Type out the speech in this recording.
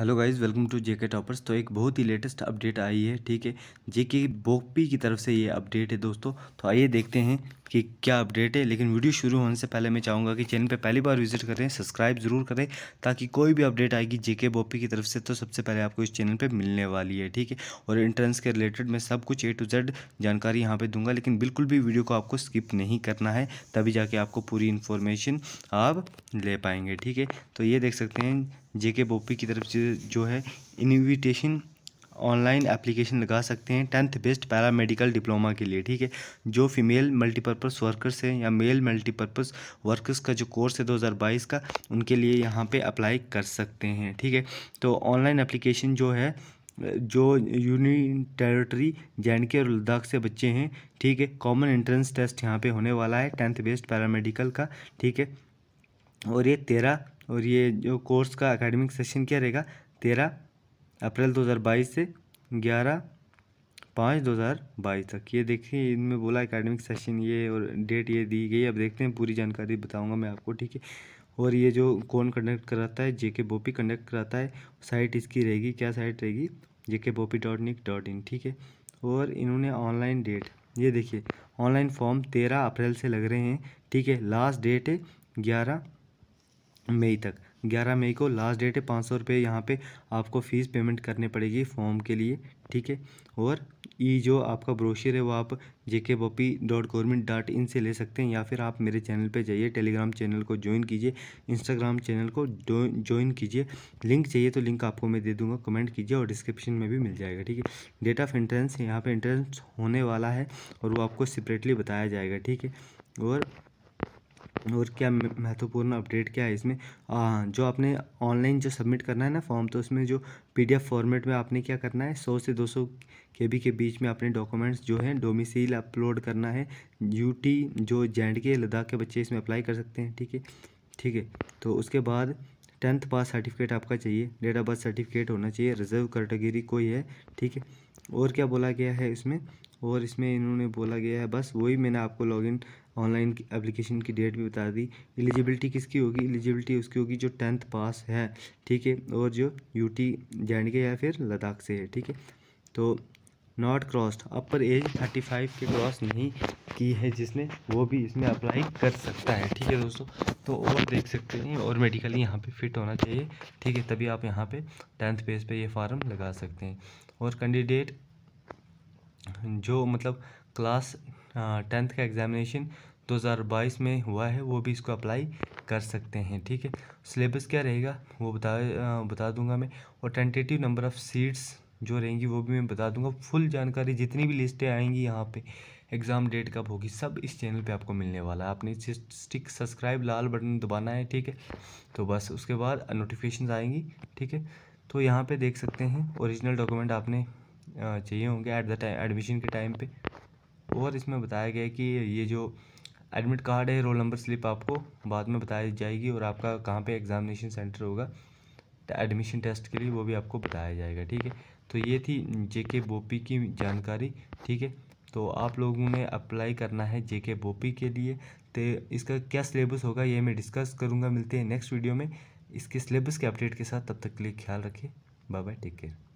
hello guys welcome to JK Toppers तो एक बहुत ही लेटेस्ट अपडेट आई है ठीक है जेके बोपी की तरफ से ये अपडेट है दोस्तों तो आइए देखते हैं कि क्या अपडेट है लेकिन वीडियो शुरू होने से पहले मैं चाहूँगा कि चैनल पे पहली बार विजिट करें सब्सक्राइब ज़रूर करें ताकि कोई भी अपडेट आएगी जेके बोपी की तरफ से तो सबसे पहले आपको इस चैनल पर मिलने वाली है ठीक है और इंट्रेंस के रिलेटेड मैं सब कुछ ए टू जेड जानकारी यहाँ पर दूंगा लेकिन बिल्कुल भी वीडियो को आपको स्किप नहीं करना है तभी जाके आपको पूरी इन्फॉर्मेशन आप ले पाएंगे ठीक है तो ये देख सकते हैं जेके बोपी की तरफ से जो है इन्विटेशन ऑनलाइन एप्लीकेशन लगा सकते हैं tenth best paramedical diploma के लिए ठीक है जो फीमेल मल्टीपर्पज़ वर्कर्स हैं या मेल मल्टीपर्पज़ वर्कर्स का जो कोर्स है 2022 का उनके लिए यहाँ पे अप्लाई कर सकते हैं ठीक है तो ऑनलाइन एप्लीकेशन जो है जो यूनियन टेरिटरी जे एंड के और लद्दाख से बच्चे हैं ठीक है कॉमन एंट्रेंस टेस्ट यहाँ पर होने वाला है टेंथ बेस्ड मेडिकल का ठीक है और ये तेरह और ये जो कोर्स का अकेडमिक सेशन क्या रहेगा तेरह अप्रैल 2022 से ग्यारह पाँच दो हज़ार बाईस तक ये देखिए इनमें बोला एकेडमिक सेशन ये और डेट ये दी गई अब देखते हैं पूरी जानकारी बताऊंगा मैं आपको ठीक है और ये जो कौन कंडक्ट कराता है जे के बोपी कंडक्ट कराता है साइट इसकी रहेगी क्या साइट रहेगी जे के बोपी डॉट निक डॉट इन ठीक है और इन्होंने ऑनलाइन डेट ये देखिए ऑनलाइन फॉर्म तेरह अप्रैल से लग रहे हैं ठीक है लास्ट डेट है ग्यारह मई तक 11 मई को लास्ट डेट है पाँच सौ रुपये यहाँ पर आपको फ़ीस पेमेंट करनी पड़ेगी फॉर्म के लिए ठीक है और ई जो आपका ब्रोशर है वो आप J K BOPEE dot government dot in से ले सकते हैं या फिर आप मेरे चैनल पे जाइए टेलीग्राम चैनल को ज्वाइन कीजिए इंस्टाग्राम चैनल को ज्वाइन कीजिए लिंक चाहिए तो लिंक आपको मैं दे दूंगा कमेंट कीजिए और डिस्क्रिप्शन में भी मिल जाएगा ठीक है डेट ऑफ एंट्रेंस यहाँ पर एंट्रेंस होने वाला है और वो आपको सेपरेटली बताया जाएगा ठीक है और और क्या महत्वपूर्ण अपडेट क्या है इसमें आ, जो आपने ऑनलाइन जो सबमिट करना है ना फॉर्म तो उसमें जो पीडीएफ फॉर्मेट में आपने क्या करना है 100 से 200 सौ के बी के बीच में आपने डॉक्यूमेंट्स जो हैं डोमिसल अपलोड करना है यूटी जो जे के लद्दाख के बच्चे इसमें अप्लाई कर सकते हैं ठीक है ठीक है तो उसके बाद टेंथ पास सर्टिफिकेट आपका चाहिए डेट ऑफ बर्थ सर्टिफिकेट होना चाहिए रिजर्व कैटेगरी कोई है ठीक है और क्या बोला गया है इसमें और इसमें इन्होंने बोला गया है बस वही मैंने आपको लॉगिन ऑनलाइन एप्लीकेशन की डेट भी बता दी एलिजिबिलिटी किसकी होगी एलिजिबिलिटी उसकी होगी जो टेंथ पास है ठीक है और जो यूटी जे के या फिर लद्दाख से है ठीक है तो not crossed upper age thirty five के क्रॉस नहीं की है जिसने वो भी इसमें अप्लाई कर सकता है ठीक है दोस्तों तो और देख सकते हैं और मेडिकली यहाँ पे फिट होना चाहिए ठीक है तभी आप यहाँ पे टेंथ पेज पे ये फॉर्म लगा सकते हैं और कैंडिडेट जो मतलब क्लास टेंथ का एग्ज़ामिनेशन 2022 में हुआ है वो भी इसको अप्लाई कर सकते हैं ठीक है सिलेबस क्या रहेगा वो बता बता दूंगा मैं और टेंटेटिव नंबर ऑफ़ सीट्स जो रहेंगी वो भी मैं बता दूंगा फुल जानकारी जितनी भी लिस्टें आएंगी यहाँ पे एग्ज़ाम डेट कब होगी सब इस चैनल पे आपको मिलने वाला है आपने स्टिक सब्सक्राइब लाल बटन दबाना है ठीक है तो बस उसके बाद नोटिफिकेशन आएंगी ठीक है तो यहाँ पर देख सकते हैं औरिजिनल डॉक्यूमेंट आपने चाहिए होंगे एट द टाइम एडमिशन के टाइम पे और इसमें बताया गया है कि ये जो एडमिट कार्ड है रोल नंबर स्लिप आपको बाद में बताई जाएगी और आपका कहाँ पे एग्ज़ामिनेशन सेंटर होगा एडमिशन टेस्ट के लिए वो भी आपको बताया जाएगा ठीक है तो ये थी जे के बोपी की जानकारी ठीक है तो आप लोगों ने अप्लाई करना है जे के बोपी के लिए तो इसका क्या सिलेबस होगा ये मैं डिस्कस करूँगा मिलते हैं नेक्स्ट वीडियो में इसके सिलेबस के अपडेट के साथ तब तक के लिए ख्याल रखें बाय बाय टेक केयर